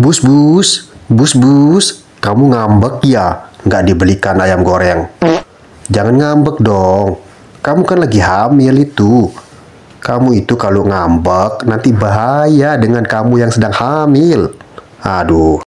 Bus bus, bus bus, kamu ngambek ya? Nggak dibelikan ayam goreng. Jangan ngambek dong. Kamu kan lagi hamil itu. Kamu itu kalau ngambek nanti bahaya dengan kamu yang sedang hamil. Aduh.